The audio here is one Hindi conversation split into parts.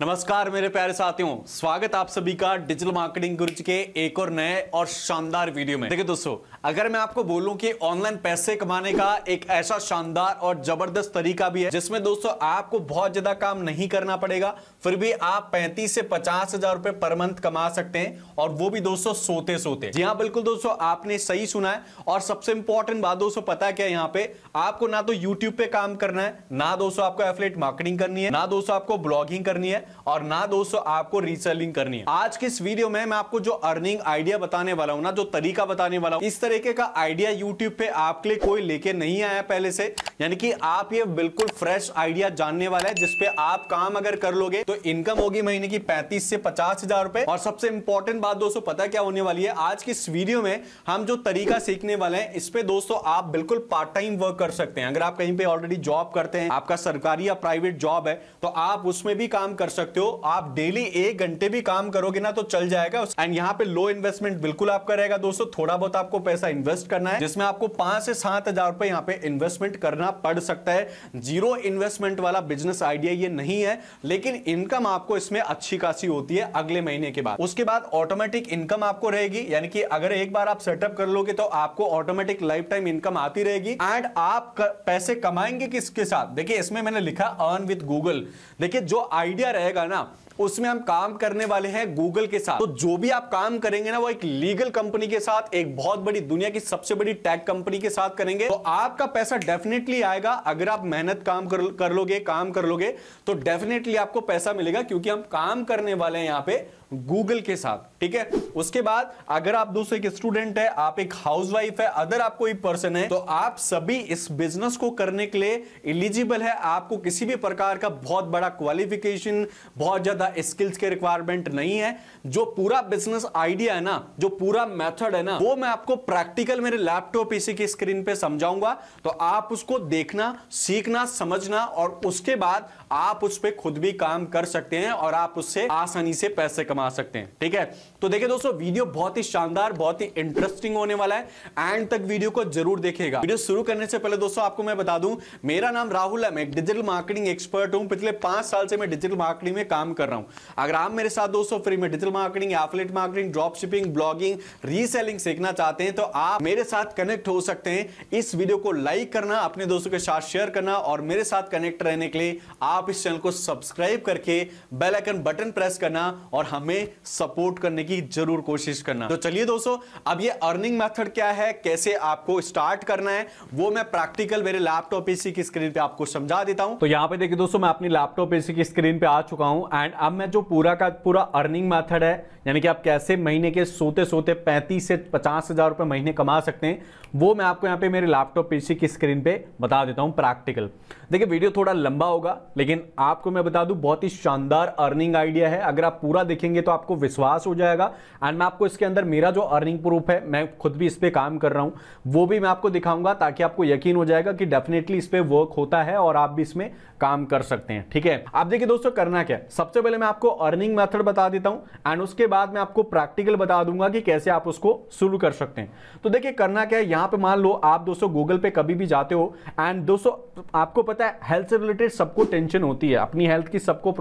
नमस्कार मेरे प्यारे साथियों स्वागत आप सभी का डिजिटल मार्केटिंग गुरु के एक और नए और शानदार वीडियो में देखिए दोस्तों अगर मैं आपको बोलूं कि ऑनलाइन पैसे कमाने का एक ऐसा शानदार और जबरदस्त तरीका भी है जिसमें दोस्तों आपको बहुत ज्यादा काम नहीं करना पड़ेगा फिर भी आप पैंतीस से पचास हजार रुपए पर मंथ कमा सकते हैं और वो भी दोस्तों सोते सोते जी हाँ बिल्कुल दोस्तों आपने सही सुना है और सबसे इंपॉर्टेंट बात दोस्तों पता क्या यहाँ पे आपको ना तो यूट्यूब पे काम करना है ना दोस्तों आपको एफलेट मार्केटिंग करनी है ना दोस्तों आपको ब्लॉगिंग करनी है और ना दोस्तों आपको रीसेलिंग करनी है आज के इस वीडियो में मैं आपको जो अर्निंग आइडिया बताने वाला हूँ ना जो तरीका बताने वाला हूँ इस तरीके का आइडिया यूट्यूब पे आपके लिए कोई लेके नहीं आया पहले से यानी कि आप ये बिल्कुल फ्रेश आइडिया जानने वाला है जिसपे आप काम अगर कर लोगे तो इनकम होगी महीने की पैंतीस से पचास रुपए और सबसे इंपॉर्टेंट बात दोस्तों पता क्या होने वाली है आज की इस वीडियो में हम जो तरीका सीखने वाले हैं इस पे दोस्तों आप बिल्कुल पार्ट टाइम वर्क कर सकते हैं अगर आप कहीं पे ऑलरेडी जॉब करते हैं आपका सरकारी या प्राइवेट जॉब है तो आप उसमें भी काम कर सकते हो आप डेली एक घंटे भी काम करोगे ना तो चल जाएगा एंड यहाँ पे लो इन्वेस्टमेंट बिल्कुल आपका रहेगा दोस्तों थोड़ा बहुत आपको पैसा इन्वेस्ट करना है जिसमें आपको पांच से सात हजार रुपए यहाँ पे इन्वेस्टमेंट करना पड़ सकता है जीरो इन्वेस्टमेंट वाला बिजनेस आइडिया ये नहीं है लेकिन इनकम आपको इसमें अच्छी खासी होती है अगले महीने के बाद उसके बाद ऑटोमेटिक इनकम आपको रहेगी यानी कि अगर एक बार आप सेटअप कर लोगे तो आपको ऑटोमेटिक लाइफ टाइम इनकम आती रहेगी एंड आप पैसे कमाएंगे किसके साथ देखिए इसमें मैंने लिखा अर्न विद गूगल देखिए जो आइडिया रहे जाएगा ना उसमें हम काम करने वाले हैं गूगल के साथ तो जो भी आप काम करेंगे ना वो एक लीगल कंपनी के साथ एक बहुत बड़ी दुनिया की सबसे बड़ी टैग कंपनी के साथ करेंगे तो आपका पैसा डेफिनेटली आएगा अगर आप मेहनत काम कर, कर लोगे काम कर लोगे तो डेफिनेटली आपको पैसा मिलेगा क्योंकि हम काम करने वाले हैं यहाँ पे गूगल के साथ ठीक है उसके बाद अगर आप दूसरे एक स्टूडेंट है आप एक हाउसवाइफ है अदर आप कोई पर्सन है तो आप सभी इस बिजनेस को करने के लिए इलिजिबल है आपको किसी भी प्रकार का बहुत बड़ा क्वालिफिकेशन बहुत ज्यादा ज्यादा स्किल्स के रिक्वायरमेंट नहीं है जो पूरा बिजनेस आइडिया है ना जो पूरा मेथड है ना वो मैं आपको प्रैक्टिकल मेरे लैपटॉप इसी की स्क्रीन पे समझाऊंगा तो आप उसको देखना सीखना समझना और उसके बाद आप उस पर खुद भी काम कर सकते हैं और आप उससे आसानी से पैसे कमा सकते हैं ठीक है तो देखिए दोस्तों वीडियो बहुत ही शानदार बहुत ही इंटरेस्टिंग होने वाला है एंड तक वीडियो को जरूर देखेगा वीडियो शुरू करने से पहले दोस्तों आपको मैं बता दूं मेरा नाम राहुल है मैं डिजिटल मार्केटिंग एक्सपर्ट हूं पिछले पांच साल से मैं डिजिटल मार्केटिंग में काम कर रहा हूं रहा हूं अगर आप मेरे साथ दोस्तों फ्री में digital marketing affiliate marketing drop shipping blogging reselling सीखना चाहते हैं तो आप मेरे साथ कनेक्ट हो सकते हैं इस वीडियो को लाइक करना अपने दोस्तों के साथ शेयर करना और मेरे साथ कनेक्ट रहने के लिए आप इस चैनल को सब्सक्राइब करके बेलाइकन बटन प्रेस करना और हमें सपोर्ट करने की जरूर कोशिश करना तो चलिए दोस्तों अब ये अर्निंग मेथड क्या है कैसे आपको स्टार्ट करना है वो मैं प्रैक्टिकल मेरे लैपटॉप एसी की स्क्रीन पे आपको समझा देता हूं तो यहां पे देखिए दोस्तों मैं अपनी लैपटॉप एसी की स्क्रीन पे आ चुका हूं एंड अब मैं जो पूरा का पूरा अर्निंग मेथड है यानी कि आप कैसे महीने के सोते सोते 35 से पचास हज़ार रुपये महीने कमा सकते हैं वो मैं आपको यहाँ पे मेरे लैपटॉप पीसी की स्क्रीन पे बता देता हूँ प्रैक्टिकल देखिए वीडियो थोड़ा लंबा होगा लेकिन आपको मैं बता दूँ बहुत ही शानदार अर्निंग आइडिया है अगर आप पूरा देखेंगे तो आपको विश्वास हो जाएगा एंड मैं आपको इसके अंदर मेरा जो अर्निंग प्रूफ है मैं खुद भी इस पर काम कर रहा हूँ वो भी मैं आपको दिखाऊंगा ताकि आपको यकीन हो जाएगा कि डेफिनेटली इस पर वर्क होता है और आप भी इसमें काम कर सकते हैं ठीक है आप देखिए दोस्तों करना क्या सबसे पहले मैं आपको अर्निंग मेथड बता देता हूं एंड उसके बाद मैं आपको प्रैक्टिकल बता दूंगा कि कैसे आप उसको शुरू कर सकते हैं तो देखिए करना क्या है यहां पे मान लो आप दोस्तों गूगल पे कभी भी जाते हो एंड दोस्तों आपको पता है हेल्थ से रिलेटेड सबको टेंशन होती है अपनी हेल्थ की सबको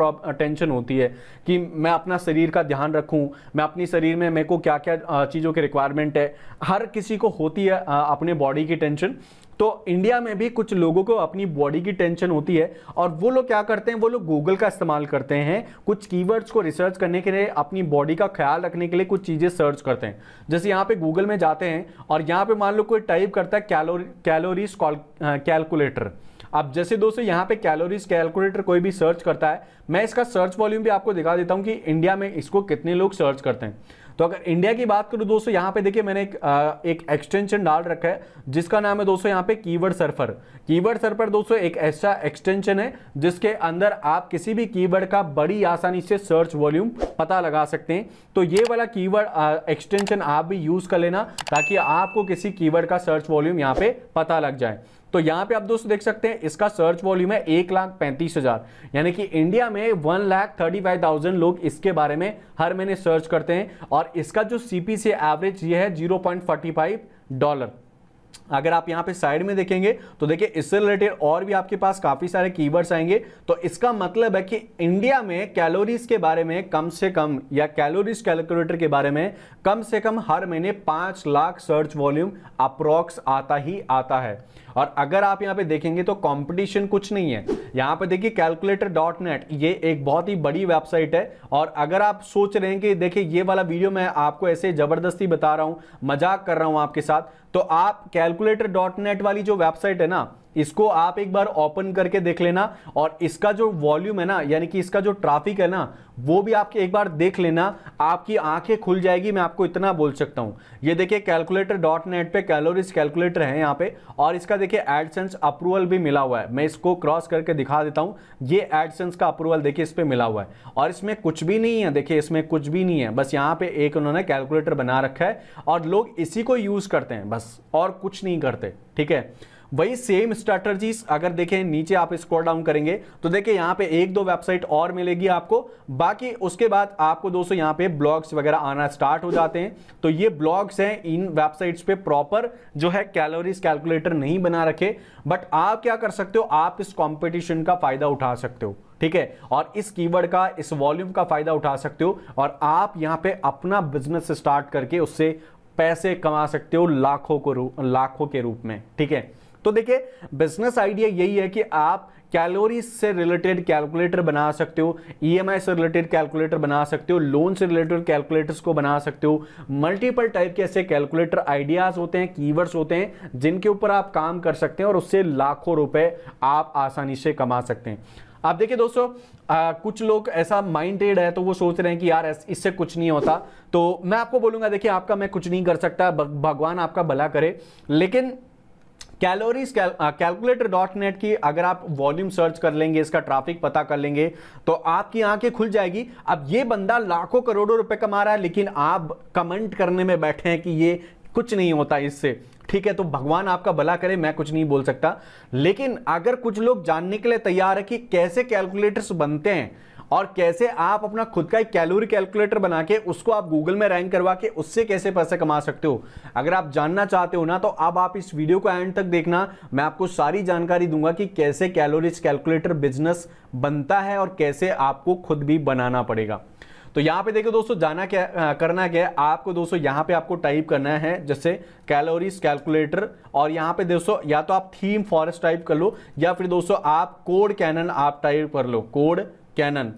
टेंशन होती है कि मैं अपना शरीर का ध्यान रखूँ मैं अपने शरीर में मेरे को क्या क्या चीज़ों की रिक्वायरमेंट है हर किसी को होती है अपने बॉडी की टेंशन तो इंडिया में भी कुछ लोगों को अपनी बॉडी की टेंशन होती है और वो लोग क्या करते हैं वो लोग गूगल का इस्तेमाल करते हैं कुछ कीवर्ड्स को रिसर्च करने के लिए अपनी बॉडी का ख्याल रखने के लिए कुछ चीज़ें सर्च करते हैं जैसे यहाँ पे गूगल में जाते हैं और यहाँ पे मान लो कोई टाइप करता है कैलोरी कैलोरीज कैलकुलेटर अब जैसे दोस्तों यहाँ पे कैलोरीज कैलकुलेटर कोई भी सर्च करता है मैं इसका सर्च वॉल्यूम भी आपको दिखा देता हूँ कि इंडिया में इसको कितने लोग सर्च करते हैं तो अगर इंडिया की बात करूं दोस्तों यहाँ पे देखिए मैंने एक आ, एक एक्सटेंशन डाल रखा है जिसका नाम है दोस्तों यहाँ पे कीवर्ड सर्फर कीवर्ड सर्फर दोस्तों एक ऐसा एक्सटेंशन है जिसके अंदर आप किसी भी कीवर्ड का बड़ी आसानी से सर्च वॉल्यूम पता लगा सकते हैं तो ये वाला कीवर्ड एक्सटेंशन आप भी यूज कर लेना ताकि आपको किसी कीवर्ड का सर्च वॉल्यूम यहाँ पे पता लग जाए तो यहां पे आप दोस्तों देख सकते हैं इसका सर्च वॉल्यूम है एक लाख पैंतीस हजार यानी कि इंडिया में one lakh thirty five thousand लोग इसके बारे में हर महीने सर्च करते हैं और इसका जो सीपीसी एवरेज ये है zero point forty five dollar अगर आप यहाँ पे साइड में देखेंगे तो देखिए इससे रिलेटेड और भी आपके पास काफ़ी सारे कीवर्ड्स आएंगे तो इसका मतलब है कि इंडिया में कैलोरीज के बारे में कम से कम या कैलोरीज कैलकुलेटर के बारे में कम से कम हर महीने पांच लाख सर्च वॉल्यूम अप्रॉक्स आता ही आता है और अगर आप यहाँ पे देखेंगे तो कंपटीशन कुछ नहीं है यहाँ पे देखिए कैलकुलेटर डॉट नेट ये एक बहुत ही बड़ी वेबसाइट है और अगर आप सोच रहे हैं कि देखिए ये वाला वीडियो मैं आपको ऐसे ज़बरदस्ती बता रहा हूं मजाक कर रहा हूं आपके साथ तो आप कैल कैलकुलेटर डॉट नेट वाली जो वेबसाइट है ना इसको आप एक बार ओपन करके देख लेना और इसका जो वॉल्यूम है ना यानी कि इसका जो ट्रैफिक है ना वो भी आपके एक बार देख लेना आपकी आंखें खुल जाएगी मैं आपको इतना बोल सकता हूँ ये देखिए कैलकुलेटर डॉट नेट पर कैलोरीज कैलकुलेटर है यहाँ पे और इसका देखिए एडसेंस अप्रूवल भी मिला हुआ है मैं इसको क्रॉस करके दिखा देता हूँ ये एडसेंस का अप्रूवल देखिए इस पर मिला हुआ है और इसमें कुछ भी नहीं है देखिए इसमें कुछ भी नहीं है बस यहाँ पे एक उन्होंने कैलकुलेटर बना रखा है और लोग इसी को यूज़ करते हैं बस और कुछ नहीं करते ठीक है वही सेम स्ट्रेटर्जी अगर देखें नीचे आप स्क्रॉल डाउन करेंगे तो देखें यहां पे एक दो वेबसाइट और मिलेगी आपको बाकी उसके बाद आपको दोस्तों यहां पे ब्लॉग्स वगैरह आना स्टार्ट हो जाते हैं तो ये ब्लॉग्स हैं इन वेबसाइट्स पे प्रॉपर जो है कैलोरीज कैलकुलेटर नहीं बना रखे बट आप क्या कर सकते हो आप इस कॉम्पिटिशन का फायदा उठा सकते हो ठीक है और इस कीवर्ड का इस वॉल्यूम का फायदा उठा सकते हो और आप यहां पे अपना बिजनेस स्टार्ट करके उससे पैसे कमा सकते हो लाखों को लाखों के रूप में ठीक है तो देखिए बिजनेस आइडिया यही है कि आप कैलोरी से रिलेटेड कैलकुलेटर बना सकते हो ईएमआई e से रिलेटेड कैलकुलेटर बना सकते हो लोन से रिलेटेड कैलकुलेटर्स को बना सकते हो मल्टीपल टाइप के ऐसे कैलकुलेटर आइडियाज होते हैं कीवर्ड्स होते हैं जिनके ऊपर आप काम कर सकते हैं और उससे लाखों रुपए आप आसानी से कमा सकते हैं आप देखिए दोस्तों आ, कुछ लोग ऐसा माइंडेड है तो वो सोच रहे हैं कि यार इससे कुछ नहीं होता तो मैं आपको बोलूंगा देखिए आपका मैं कुछ नहीं कर सकता भगवान आपका भला करे लेकिन कैलोरीज कैलकुलेटर डॉट नेट की अगर आप वॉल्यूम सर्च कर लेंगे इसका ट्रैफिक पता कर लेंगे तो आपकी आंखें खुल जाएगी अब ये बंदा लाखों करोड़ों रुपए कमा रहा है लेकिन आप कमेंट करने में बैठे हैं कि ये कुछ नहीं होता इससे ठीक है तो भगवान आपका भला करे मैं कुछ नहीं बोल सकता लेकिन अगर कुछ लोग जानने के लिए तैयार है कि कैसे कैलकुलेटर्स बनते हैं और कैसे आप अपना खुद का एक कैलोरी कैलकुलेटर बना के उसको आप गूगल में रैंक करवा के उससे कैसे पैसे कमा सकते हो अगर आप जानना चाहते हो ना तो अब आप इस वीडियो को एंड तक देखना मैं आपको सारी जानकारी दूंगा कि कैसे कैलोरीज कैलकुलेटर बिजनेस बनता है और कैसे आपको खुद भी बनाना पड़ेगा तो यहाँ पे देखो दोस्तों जाना क्या आ, करना क्या है आपको दोस्तों यहाँ पे आपको टाइप करना है जैसे कैलोरीज कैलकुलेटर और यहाँ पे दोस्तों या तो आप थीम फॉरेस्ट टाइप कर लो या फिर दोस्तों आप कोड कैनन आप टाइप कर लो कोड कैनन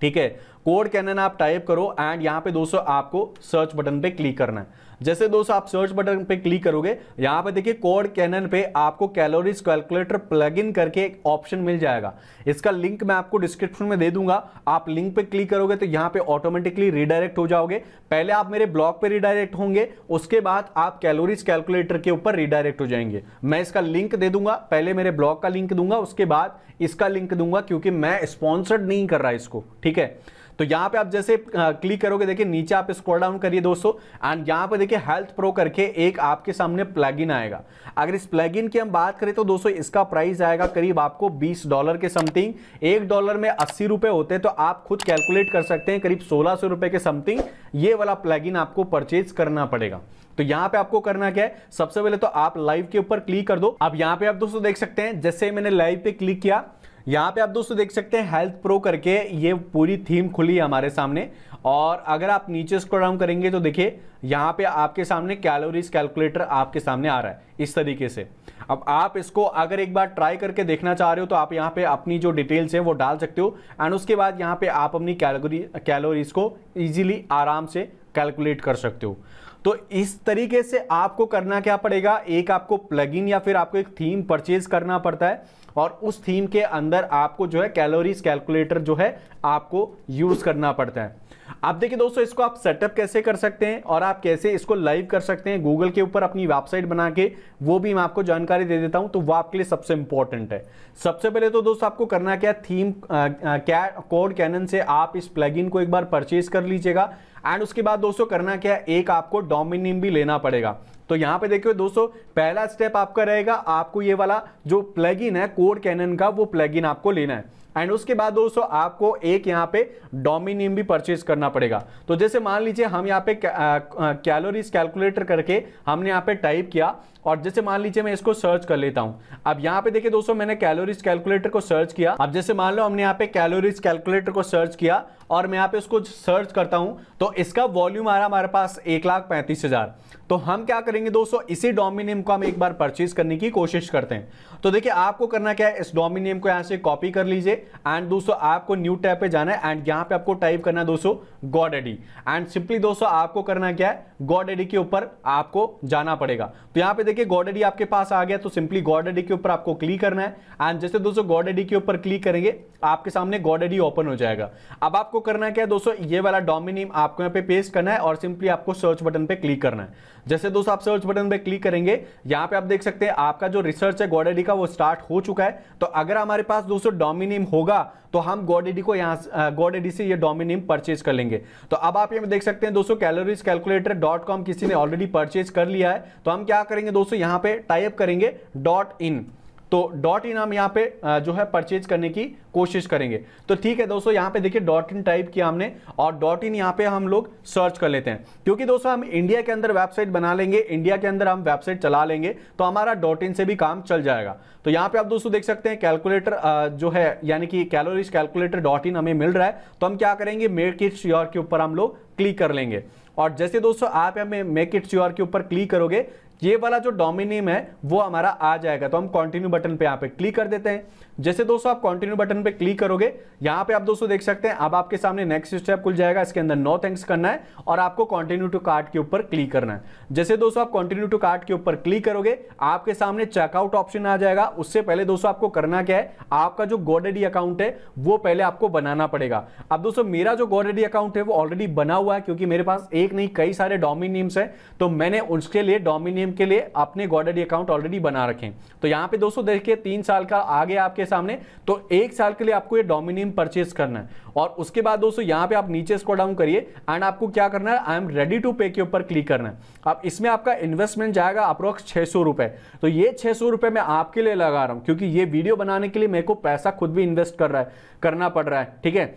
ठीक है कोड कैनन आप टाइप करो एंड यहां पे दोस्तों आपको सर्च बटन पे क्लिक करना है जैसे दोस्तों आप सर्च बटन पे क्लिक करोगे यहां पे देखिए कोड कैनन पे आपको कैलोरीज कैलकुलेटर प्लग इन करके एक ऑप्शन मिल जाएगा इसका लिंक मैं आपको डिस्क्रिप्शन में दे दूंगा आप लिंक पे क्लिक करोगे तो यहाँ पे ऑटोमेटिकली रिडायरेक्ट हो जाओगे पहले आप मेरे ब्लॉग पे रिडायरेक्ट होंगे उसके बाद आप कैलोरीज कैलकुलेटर के ऊपर रिडायरेक्ट हो जाएंगे मैं इसका लिंक दे दूंगा पहले मेरे ब्लॉग का लिंक दूंगा उसके बाद इसका लिंक दूंगा क्योंकि मैं स्पॉन्सर्ड नहीं कर रहा इसको ठीक है तो यहाँ पे आप जैसे क्लिक करोगे देखिए नीचे आप स्क्रॉल डाउन करिए दोस्तों एंड यहां पे देखिए हेल्थ प्रो करके एक आपके सामने प्लगइन आएगा अगर इस प्लगइन की हम बात करें तो दोस्तों इसका प्राइस आएगा करीब आपको बीस डॉलर के समथिंग एक डॉलर में अस्सी रुपए होते हैं तो आप खुद कैलकुलेट कर सकते हैं करीब सोलह सौ रुपए के समथिंग ये वाला प्लग आपको परचेज करना पड़ेगा तो यहाँ पे आपको करना क्या है सबसे पहले तो आप लाइव के ऊपर क्लिक कर दो अब यहां पे आप दोस्तों देख सकते हैं जैसे मैंने लाइव पे क्लिक किया यहाँ पे आप दोस्तों देख सकते हैं हेल्थ प्रो करके ये पूरी थीम खुली है हमारे सामने और अगर आप नीचे स्क्रॉल डाउन करेंगे तो देखिए यहाँ पे आपके सामने कैलोरीज कैलकुलेटर आपके सामने आ रहा है इस तरीके से अब आप इसको अगर एक बार ट्राई करके देखना चाह रहे हो तो आप यहाँ पे अपनी जो डिटेल्स है वो डाल सकते हो एंड उसके बाद यहाँ पे आप अपनी कैलोरी कैलोरीज को ईजिली आराम से कैलकुलेट कर सकते हो तो इस तरीके से आपको करना क्या पड़ेगा एक आपको प्लगइन या फिर आपको एक थीम परचेज करना पड़ता है और उस थीम के अंदर आपको जो है कैलोरीज कैलकुलेटर जो है आपको यूज करना पड़ता है आप देखिए दोस्तों इसको आप सेटअप कैसे कर सकते हैं और आप कैसे इसको लाइव कर सकते हैं गूगल के ऊपर अपनी वेबसाइट बना के वो भी मैं आपको जानकारी दे देता हूं तो वो आपके लिए सबसे इंपॉर्टेंट है सबसे पहले तो दोस्तों आपको करना क्या थीम क्या कोड कैनन से आप इस प्लगइन को एक बार परचेज कर लीजिएगा एंड उसके बाद दोस्तों करना क्या एक आपको डोमिन नेम भी लेना पड़ेगा तो यहां पे देखिए दोस्तों पहला स्टेप आपका रहेगा आपको ये वाला जो प्लगइन है कोड कैनन का वो प्लगइन आपको लेना है एंड उसके बाद दोस्तों आपको एक यहाँ पे डोमिनियम भी परचेज करना पड़ेगा तो जैसे मान लीजिए हम यहाँ पे कैलोरीज कैलकुलेटर करके हमने यहाँ पे टाइप किया और जैसे मान लीजिए मैं इसको सर्च कर लेता हूं अब यहाँ पे देखिए दोस्तों मैंने कैलोरीज कैलकुलेटर को सर्च किया अब जैसे मान लो हमने यहाँ पे कैलोरीज कैलकुलेटर को सर्च किया और मैं यहाँ पे उसको सर्च करता हूँ तो इसका वॉल्यूम आ रहा हमारे पास एक लाख पैंतीस हजार तो हम क्या करेंगे दोस्तों इसी डोमिनियम को हम एक बार परचेज करने की कोशिश करते हैं तो देखिए आपको करना क्या है इस डोमिनियम को यहाँ से कॉपी कर लीजिए एंड दोस्तों आपको न्यू टैब पे जाना है एंड यहां पे आपको टाइप करना है दोस्तों गॉड एडी एंड सिंपली दोस्तों आपको करना क्या है गॉड एडी के ऊपर आपको जाना पड़ेगा तो यहां पे देखिए गॉड एडी आपके पास आ गया तो सिंपली गॉड एडी के ऊपर आपको क्लिक करना है एंड जैसे दोस्तों गॉड एडी के ऊपर क्लिक करेंगे आपके सामने गॉड एडी ओपन हो जाएगा अब आपको करना क्या है दोस्तों ये वाला डोमिनियम आपको यहाँ पे पेस्ट करना है और सिंपली आपको सर्च बटन पे क्लिक करना है जैसे दोस्तों आप सर्च बटन पर क्लिक करेंगे यहाँ पे आप देख सकते हैं आपका जो रिसर्च है गॉडेडी का वो स्टार्ट हो चुका है तो अगर हमारे पास दोस्तों डोमिनियम होगा तो हम गॉडेडी को यहाँ गॉडेडी से ये डोमिनियम परचेज कर लेंगे तो अब आप ये देख सकते हैं दोस्तों कैलोरीज कैलकुलेटर डॉट कॉम किसी ने ऑलरेडी परचेज कर लिया है तो हम क्या करेंगे दोस्तों यहाँ पे टाइप करेंगे डॉट इन तो डॉट इन हम यहाँ पे जो है परचेज करने की कोशिश करेंगे तो ठीक है दोस्तों यहाँ पे देखिए डॉट इन टाइप किया हमने और डॉट इन यहाँ पे हम लोग सर्च कर लेते हैं क्योंकि दोस्तों हम इंडिया के अंदर वेबसाइट बना लेंगे इंडिया के अंदर हम वेबसाइट चला लेंगे तो हमारा डॉट इन से भी काम चल जाएगा तो यहाँ पे आप दोस्तों देख सकते हैं कैलकुलेटर जो है यानी कि कैलोरीज कैलकुलेटर डॉट इन हमें मिल रहा है तो हम क्या करेंगे मेक इट श्योर के ऊपर हम लोग क्लिक कर लेंगे और जैसे दोस्तों आप हमें मेक इट श्योर के ऊपर क्लिक करोगे ये वाला जो डोमिनेम है वो हमारा आ जाएगा तो हम कंटिन्यू बटन पे यहाँ पे क्लिक कर देते हैं जैसे दोस्तों आप कंटिन्यू बटन पे क्लिक करोगे यहां पे आप दोस्तों देख सकते हैं अब आपके सामने नेक्स्ट स्टेप खुल जाएगा इसके अंदर नो थैंक्स करना है और आपको कंटिन्यू टू कार्ड के ऊपर क्लिक करना है जैसे दोस्तों आप कंटिन्यू टू कार्ड के ऊपर क्लिक करोगे आपके सामने चेकआउट ऑप्शन आ जाएगा उससे पहले दोस्तों आपको करना क्या है आपका जो गोडेडी अकाउंट है वो पहले आपको बनाना पड़ेगा अब दोस्तों मेरा जो गोडेडी अकाउंट है वो ऑलरेडी बना हुआ है क्योंकि मेरे पास एक नहीं कई सारे नेम्स है तो मैंने उसके लिए नेम के लिए अपने गोडेडी अकाउंट ऑलरेडी बना रखे तो यहाँ पे दोस्तों देखिए तीन साल का आगे आपके आपके सामने तो एक साल के लिए आपको ये डोमिनियम परचेज करना है और उसके बाद दोस्तों यहां पे आप नीचे स्क्रॉल डाउन करिए एंड आपको क्या करना है आई एम रेडी टू पे के ऊपर क्लिक करना है अब इसमें आपका इन्वेस्टमेंट जाएगा अप्रोक्स छह सौ रुपये तो ये छह सौ रुपये मैं आपके लिए लगा रहा हूं क्योंकि ये वीडियो बनाने के लिए मेरे को पैसा खुद भी इन्वेस्ट कर रहा है करना पड़ रहा है ठीक है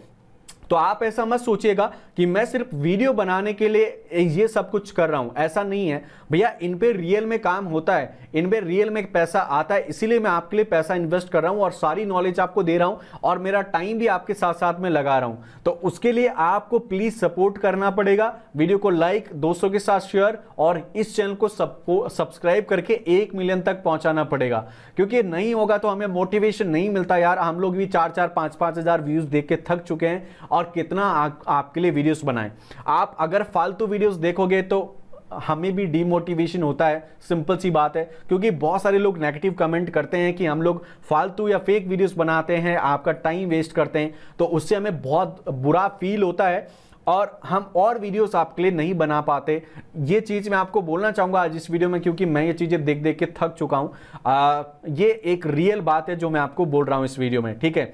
तो आप ऐसा मत सोचिएगा कि मैं सिर्फ वीडियो बनाने के लिए ये सब कुछ कर रहा हूं ऐसा नहीं है भैया इन पे रियल में काम होता है इन पे रियल में पैसा आता है इसीलिए मैं आपके लिए पैसा इन्वेस्ट कर रहा हूं और सारी नॉलेज आपको दे रहा हूं और मेरा टाइम भी आपके साथ साथ में लगा रहा हूं तो उसके लिए आपको प्लीज़ सपोर्ट करना पड़ेगा वीडियो को लाइक दोस्तों के साथ शेयर और इस चैनल को सब्सक्राइब करके एक मिलियन तक पहुंचाना पड़ेगा क्योंकि नहीं होगा तो हमें मोटिवेशन नहीं मिलता यार हम लोग भी चार चार पांच पांच हज़ार व्यूज़ देख के थक चुके हैं और कितना आ, आपके लिए वीडियोस बनाएं आप अगर फालतू वीडियोस देखोगे तो हमें भी डीमोटिवेशन होता है सिंपल सी बात है क्योंकि बहुत सारे लोग नेगेटिव कमेंट करते हैं कि हम लोग फालतू या फेक वीडियोस बनाते हैं आपका टाइम वेस्ट करते हैं तो उससे हमें बहुत बुरा फील होता है और हम और वीडियोस आपके लिए नहीं बना पाते ये चीज़ मैं आपको बोलना चाहूँगा आज इस वीडियो में क्योंकि मैं ये चीज़ें देख देख के थक चुका हूँ ये एक रियल बात है जो मैं आपको बोल रहा हूँ इस वीडियो में ठीक है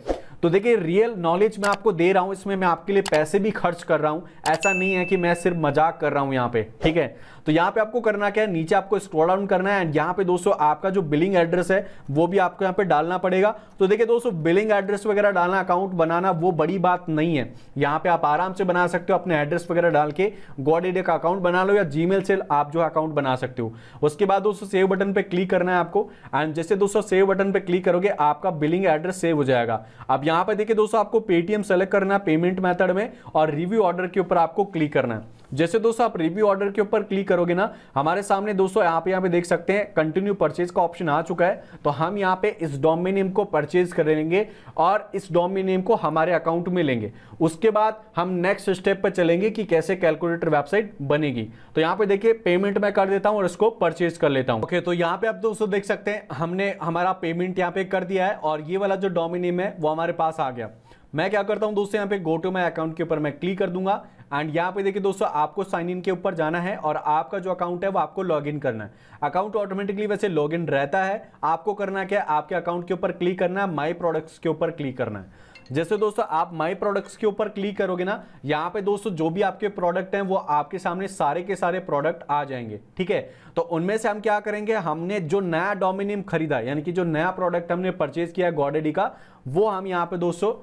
तो देखिए रियल नॉलेज मैं आपको दे रहा हूं इसमें मैं आपके लिए पैसे भी खर्च कर रहा हूं ऐसा नहीं है कि मैं सिर्फ मजाक कर रहा हूं यहां पे ठीक है तो यहाँ पे आपको करना क्या है नीचे आपको स्क्रॉल डाउन करना है एंड यहाँ पे दोस्तों आपका जो बिलिंग एड्रेस है वो भी आपको यहाँ पे डालना पड़ेगा तो देखिए दोस्तों बिलिंग एड्रेस वगैरह डालना अकाउंट बनाना वो बड़ी बात नहीं है यहां पर आप आराम से बना सकते हो अपने एड्रेस वगैरह डाल के गॉड एडिया का अकाउंट बना लो या जी से आप जो अकाउंट बना सकते हो उसके बाद दोस्तों सेव बटन पे क्लिक करना है आपको एंड जैसे दोस्तों सेव बटन पर क्लिक करोगे आपका बिलिंग एड्रेस सेव हो जाएगा अब यहाँ पे देखिए दोस्तों आपको पेटीएम सेलेक्ट करना है पेमेंट मेथड में और रिव्यू ऑर्डर के ऊपर आपको क्लिक करना है जैसे दोस्तों आप रिव्यू ऑर्डर के ऊपर क्लिक करोगे ना हमारे सामने दोस्तों आप यहाँ पे देख सकते हैं कंटिन्यू परचेज का ऑप्शन आ चुका है तो हम यहाँ पे इस डोमिनेम को परचेज कर लेंगे और इस डोमिनेम को हमारे अकाउंट में लेंगे उसके बाद हम नेक्स्ट स्टेप पर चलेंगे कि कैसे कैलकुलेटर वेबसाइट बनेगी तो यहाँ पे देखिए पेमेंट मैं कर देता हूँ और इसको परचेज कर लेता हूँ ओके तो यहाँ पे आप दोस्तों देख सकते हैं हमने हमारा पेमेंट यहाँ पे कर दिया है और ये वाला जो डोमिनेम है वो हमारे पास आ गया मैं क्या करता हूं दोस्तों यहाँ पे गोटो माई अकाउंट के ऊपर मैं क्लिक कर दूंगा एंड यहाँ पे देखिए दोस्तों आपको साइन इन के ऊपर जाना है और आपका जो अकाउंट है वो आपको लॉग इन करना है अकाउंट ऑटोमेटिकली वैसे लॉग इन रहता है आपको करना क्या आपके अकाउंट के ऊपर क्लिक करना है माई प्रोडक्ट्स के ऊपर क्लिक करना है जैसे दोस्तों आप माई प्रोडक्ट्स के ऊपर क्लिक करोगे ना यहाँ पे दोस्तों जो भी आपके प्रोडक्ट हैं वो आपके सामने सारे के सारे प्रोडक्ट आ जाएंगे ठीक है तो उनमें से हम क्या करेंगे हमने जो नया डोमिनियम खरीदा यानी कि जो नया प्रोडक्ट हमने परचेज किया गॉडेडी का वो हम यहाँ पे दोस्तों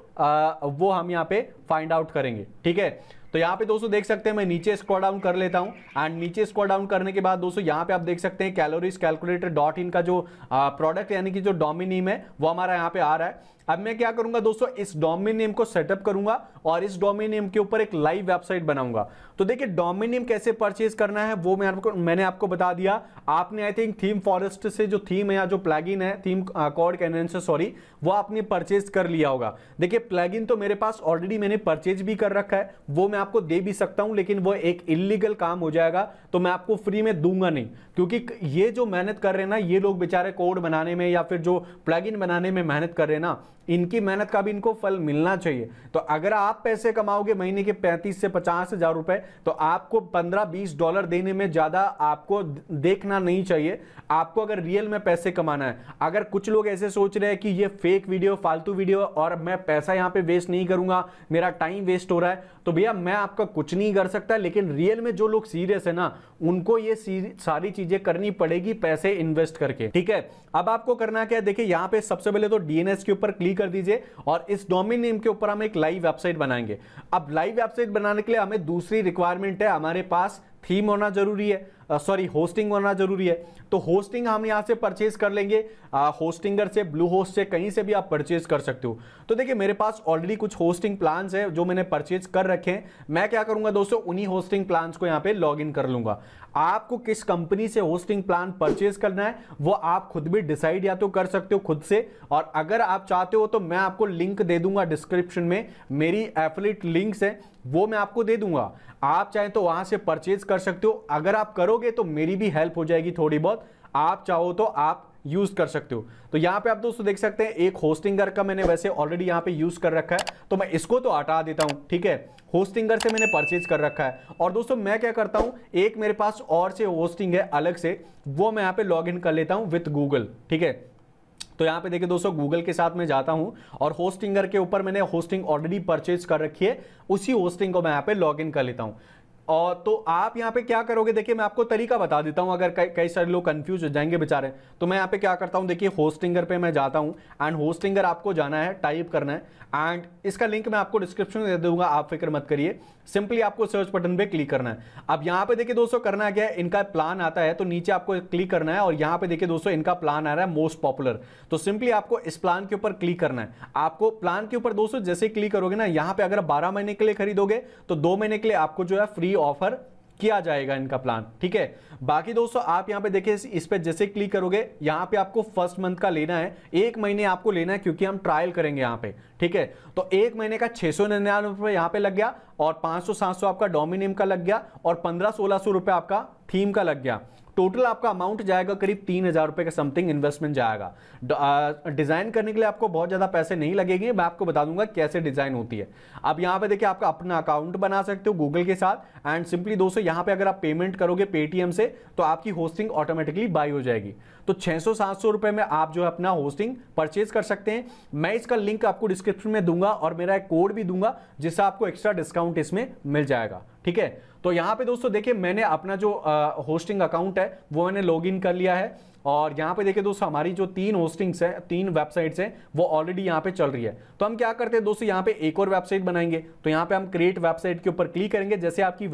वो हम यहाँ पे फाइंड आउट करेंगे ठीक है तो यहाँ पे दोस्तों देख सकते हैं मैं नीचे स्क्रॉल डाउन कर लेता हूँ एंड नीचे स्क्रॉल डाउन करने के बाद दोस्तों यहाँ पे आप देख सकते हैं कैलोरीज कैलकुलेटर डॉट इन का जो प्रोडक्ट यानी कि जो डोमिनीम है वो हमारा यहाँ पे आ रहा है अब मैं क्या करूंगा दोस्तों इस डोमेन नेम को सेटअप करूंगा और इस डोमेन नेम के ऊपर एक लाइव वेबसाइट बनाऊंगा तो देखिए डोमेन नेम कैसे परचेज करना है वो मैं आपको मैंने आपको बता दिया आपने आई थिंक थीम फॉरेस्ट से जो थीम है या जो प्लगइन है थीम कॉर्ड कैन से सॉरी वो आपने परचेज कर लिया होगा देखिए प्लगइन तो मेरे पास ऑलरेडी मैंने परचेज भी कर रखा है वो मैं आपको दे भी सकता हूं लेकिन वो एक इलीगल काम हो जाएगा तो मैं आपको फ्री में दूंगा नहीं क्योंकि ये जो मेहनत कर रहे हैं ना ये लोग बेचारे कोड बनाने में या फिर जो प्लेगिन बनाने में मेहनत कर रहे हैं ना इनकी मेहनत का भी इनको फल मिलना चाहिए तो अगर आप पैसे कमाओगे महीने के पैंतीस से पचास हजार रुपए तो आपको पंद्रह बीस डॉलर देने में ज्यादा आपको देखना नहीं चाहिए आपको अगर रियल में पैसे कमाना है अगर कुछ लोग ऐसे सोच रहे हैं कि ये फेक वीडियो फालतू वीडियो और मैं पैसा यहाँ पे वेस्ट नहीं करूंगा मेरा टाइम वेस्ट हो रहा है तो भैया मैं आपका कुछ नहीं कर सकता लेकिन रियल में जो लोग सीरियस है ना उनको ये सारी चीजें करनी पड़ेगी पैसे इन्वेस्ट करके ठीक है अब आपको करना क्या है देखिए यहां पे सबसे पहले तो डीएनएस के ऊपर क्लिक कर दीजिए और इस डोमिन नेम के ऊपर हम एक लाइव वेबसाइट बनाएंगे अब लाइव वेबसाइट बनाने के लिए हमें दूसरी रिक्वायरमेंट है हमारे पास थीम होना जरूरी है सॉरी होस्टिंग होना जरूरी है तो होस्टिंग हम यहाँ से परचेज कर लेंगे होस्टिंगर से ब्लू होस्ट से कहीं से भी आप परचेज कर सकते हो तो देखिए मेरे पास ऑलरेडी कुछ होस्टिंग प्लान्स है जो मैंने परचेज कर रखे हैं मैं क्या करूंगा दोस्तों उन्हीं होस्टिंग प्लान्स को यहाँ पे लॉग इन कर लूंगा आपको किस कंपनी से होस्टिंग प्लान परचेज करना है वो आप खुद भी डिसाइड या तो कर सकते हो खुद से और अगर आप चाहते हो तो मैं आपको लिंक दे दूंगा डिस्क्रिप्शन में मेरी एफलिट लिंक्स है वो मैं आपको दे दूंगा आप चाहें तो वहां से परचेज कर सकते हो अगर आप करोगे तो मेरी भी हेल्प हो जाएगी थोड़ी बहुत आप चाहो तो आप यूज कर सकते हो तो यहां पे आप दोस्तों देख सकते हैं एक होस्टिंगर का मैंने वैसे ऑलरेडी यहां पे यूज कर रखा है तो मैं इसको तो हटा देता हूं ठीक है होस्टिंगर से मैंने परचेज कर रखा है और दोस्तों मैं क्या करता हूं एक मेरे पास और से होस्टिंग है अलग से वो मैं यहां पे लॉग इन कर लेता हूं विथ गूगल ठीक है तो यहाँ पे देखिए दोस्तों गूगल के साथ मैं जाता हूँ और होस्टिंगर के ऊपर मैंने होस्टिंग ऑलरेडी परचेज कर रखी है उसी होस्टिंग को मैं यहाँ पे लॉग इन कर लेता हूँ और तो आप यहाँ पे क्या करोगे देखिए मैं आपको तरीका बता देता हूँ अगर कई सारे लोग कंफ्यूज हो जाएंगे बेचारे तो मैं यहाँ पे क्या करता हूँ देखिए होस्टिंगर पे मैं जाता हूँ एंड होस्टिंगर आपको जाना है टाइप करना है एंड इसका लिंक मैं आपको डिस्क्रिप्शन में दे दूंगा आप फिक्र मत करिए सिंपली आपको सर्च बटन पे क्लिक करना है अब यहां पे देखिए दोस्तों करना क्या है इनका प्लान आता है तो नीचे आपको क्लिक करना है और यहां पे देखिए दोस्तों इनका प्लान आ रहा है मोस्ट पॉपुलर तो सिंपली आपको इस प्लान के ऊपर क्लिक करना है आपको प्लान के ऊपर दोस्तों जैसे क्लिक करोगे ना यहां पे अगर बारह महीने के लिए खरीदोगे तो दो महीने के लिए आपको जो है फ्री ऑफर किया जाएगा इनका प्लान ठीक है बाकी दोस्तों आप यहां पे देखिए इस पर जैसे क्लिक करोगे यहां पे आपको फर्स्ट मंथ का लेना है एक महीने आपको लेना है क्योंकि हम ट्रायल करेंगे यहां पे ठीक है तो एक महीने का छह सौ निन्यानवे रुपए यहां पे लग गया और पांच सौ सात सौ आपका डोमिनियम का लग गया और पंद्रह सोलह सौ रुपये आपका थीम का लग गया टोटल आपका अमाउंट जाएगा करीब तीन हज़ार रुपए का समथिंग इन्वेस्टमेंट जाएगा डिज़ाइन करने के लिए आपको बहुत ज़्यादा पैसे नहीं लगेंगे मैं आपको बता दूंगा कैसे डिज़ाइन होती है आप यहां पे देखिए आपका अपना अकाउंट बना सकते हो गूगल के साथ एंड सिंपली दोस्तों यहां पे अगर आप पेमेंट करोगे पेटीएम से तो आपकी होस्टिंग ऑटोमेटिकली बाई हो जाएगी तो छह सौ सात सौ रुपए में आप जो है अपना होस्टिंग परचेज कर सकते हैं मैं इसका लिंक आपको डिस्क्रिप्शन में दूंगा और मेरा एक कोड भी दूंगा जिससे आपको एक्स्ट्रा डिस्काउंट इसमें मिल जाएगा ठीक है तो यहाँ पे दोस्तों देखिए मैंने अपना जो होस्टिंग अकाउंट है वो मैंने लॉगिन कर लिया है और यहाँ पे देखिए दोस्तों हमारी जो तीन होस्टिंग्स है तीन वेबसाइट्स हैं वो ऑलरेडी यहाँ पे चल रही है तो हम क्या करते हैं दोस्तों यहाँ पे एक और वेबसाइट बनाएंगे तो यहाँ पे हम क्रिएट वेबसाइट के ऊपर क्लिक करेंगे जैसे आपकी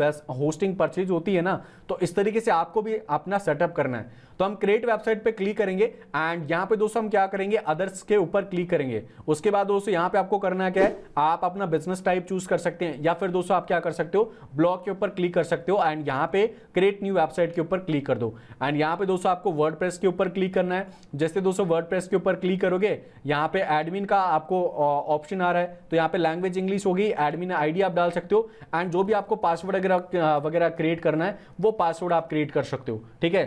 होस्टिंग परचेज होती है ना तो इस तरीके से आपको भी अपना सेटअप करना है तो हम क्रिएट वेबसाइट पे क्लिक करेंगे एंड यहाँ पे दोस्तों हम क्या करेंगे अदर्स के ऊपर क्लिक करेंगे उसके बाद दोस्तों यहाँ पे आपको करना क्या है आप अपना बिजनेस टाइप चूज कर सकते हैं या फिर दोस्तों आप क्या कर सकते हो ब्लॉग के ऊपर क्लिक कर सकते हो एंड यहाँ पे क्रिएट न्यू वेबसाइट के ऊपर क्लिक कर दो एंड यहाँ पे दोस्तों आपको वर्ड के ऊपर क्लिक करना है जैसे दोस्तों वर्ड के ऊपर क्लिक करोगे यहाँ पे एडमिन का आपको ऑप्शन आ रहा है तो यहाँ पे लैंग्वेज इंग्लिश होगी एडमिन आईडी आप डाल सकते हो एंड जो भी आपको पासवर्ड वगैरह वगैरह क्रिएट करना है वो पासवर्ड आप क्रिएट कर सकते हो ठीक है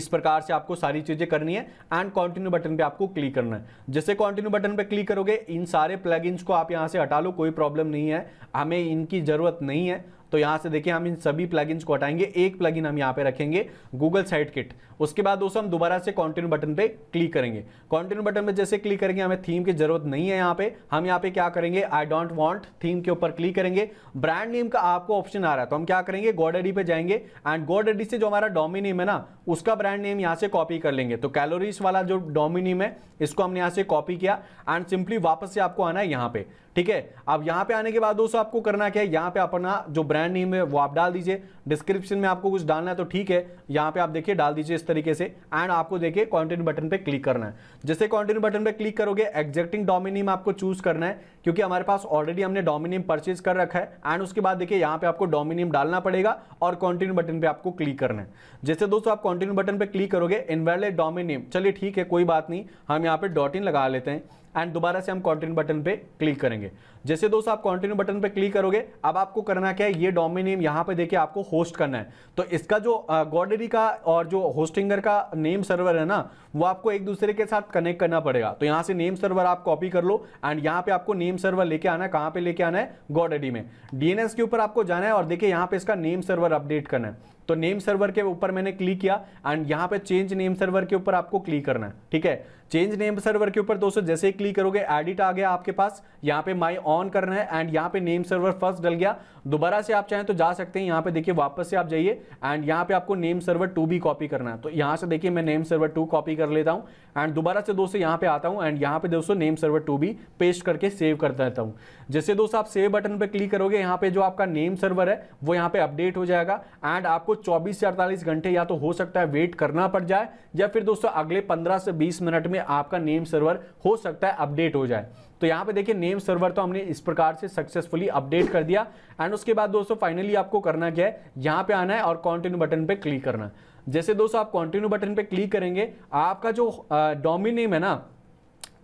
इस प्रकार से आपको सारी चीज़ें करनी है एंड कंटिन्यू बटन पे आपको क्लिक करना है जैसे कंटिन्यू बटन पे क्लिक करोगे इन सारे प्लगइन्स को आप यहां से हटा लो कोई प्रॉब्लम नहीं है हमें इनकी ज़रूरत नहीं है तो यहां से देखिए हम इन सभी प्लगइन्स को हटाएंगे एक प्लगइन हम यहां पे रखेंगे गूगल साइट किट उसके बाद दोस्तों हम दोबारा से कॉन्टिन्यू बटन पे क्लिक करेंगे कॉन्टिन्यू बटन पे जैसे क्लिक करेंगे हमें थीम की जरूरत नहीं है यहाँ पे हम यहाँ पे क्या करेंगे आई डोंट वॉन्ट थीम के ऊपर क्लिक करेंगे ब्रांड नेम का आपको ऑप्शन आ रहा है तो हम क्या करेंगे गॉडेडी पे जाएंगे एंड गॉडेडी से जो हमारा डोमिनेम है ना उसका ब्रांड नेम यहाँ से कॉपी कर लेंगे तो कैलोरीज वाला जो डोमिनेम है इसको हमने यहाँ से कॉपी किया एंड सिंपली वापस से आपको आना है यहाँ पे ठीक है अब यहाँ पे आने के बाद दोस्तों आपको करना क्या है यहाँ पे अपना जो ब्रांड नेम है वो आप डाल दीजिए डिस्क्रिप्शन में आपको कुछ डालना है तो ठीक है यहाँ पे आप देखिए डाल दीजिए इस तरीके से एंड आपको देखिए कॉन्टिन्यू बटन पे क्लिक करना है जैसे कॉन्टिन्यू बटन पे क्लिक करोगे एक्जेक्टिंग डोमिनियम आपको चूज करना है क्योंकि हमारे पास ऑलरेडी हमने डोमिनियम परचेज कर रखा है एंड उसके बाद देखिए यहाँ पे आपको डोमिनियम डालना पड़ेगा और कंटिन्यू बटन पे आपको क्लिक करना है जैसे दोस्तों आप कंटिन्यू बटन पे क्लिक करोगे इनवैलिड डोमिनियम चलिए ठीक है कोई बात नहीं हम यहाँ पे डॉट इन लगा लेते हैं एंड दोबारा से हम कंटिन्यू बटन पे क्लिक करेंगे जैसे दोस्तों आप कंटिन्यू बटन पे क्लिक करोगे अब आपको करना क्या है ये डोमिनेम यहाँ पे देखिए आपको होस्ट करना है तो इसका जो गॉडरी का और जो होस्टिंगर का नेम सर्वर है ना वो आपको एक दूसरे के साथ कनेक्ट करना पड़ेगा तो यहाँ से नेम सर्वर आप कॉपी कर लो एंड यहाँ पे आपको नेम नेम सर्वर लेके आना है कहां पे लेके आना है गॉडेडी में डीएनएस के ऊपर आपको जाना है और देखिए यहां पे इसका नेम सर्वर अपडेट करना है तो नेम सर्वर के ऊपर मैंने क्लिक किया एंड यहां पे चेंज नेम सर्वर के ऊपर आपको क्लिक करना है ठीक है चेंज नेम सर्वर के ऊपर दोस्तों जैसे ही क्लिक करोगे एडिट आ गया आपके पास यहाँ पे माई ऑन करना है एंड यहाँ पे नेम सर्वर फर्स्ट डल गया दोबारा से आप चाहें तो जा सकते हैं यहाँ पे देखिए वापस से आप जाइए एंड यहाँ पे आपको नेम सर्वर टू भी कॉपी करना है तो यहाँ से देखिए मैं नेम सर्वर टू कॉपी कर लेता हूँ एंड दोबारा से दोस्तों यहाँ पे आता हूँ एंड यहाँ पे दोस्तों नेम सर्वर टू भी पेस्ट करके सेव कर देता हूँ जैसे दोस्तों आप सेव बटन पर क्लिक करोगे यहाँ पे जो आपका नेम सर्वर है वो यहाँ पे अपडेट हो जाएगा एंड आपको चौबीस से अड़तालीस घंटे या तो हो सकता है वेट करना पड़ जाए या फिर दोस्तों अगले पंद्रह से बीस मिनट में आपका नेम सर्वर हो सकता है अपडेट हो जाए तो यहाँ पे देखिए नेम सर्वर तो हमने इस प्रकार से सक्सेसफुली अपडेट कर दिया एंड उसके बाद दोस्तों फाइनली आपको करना क्या है यहाँ पे आना है और कॉन्टिन्यू बटन पे क्लिक करना जैसे दोस्तों आप कॉन्टिन्यू बटन पे क्लिक करेंगे आपका जो डोमिन नेम है ना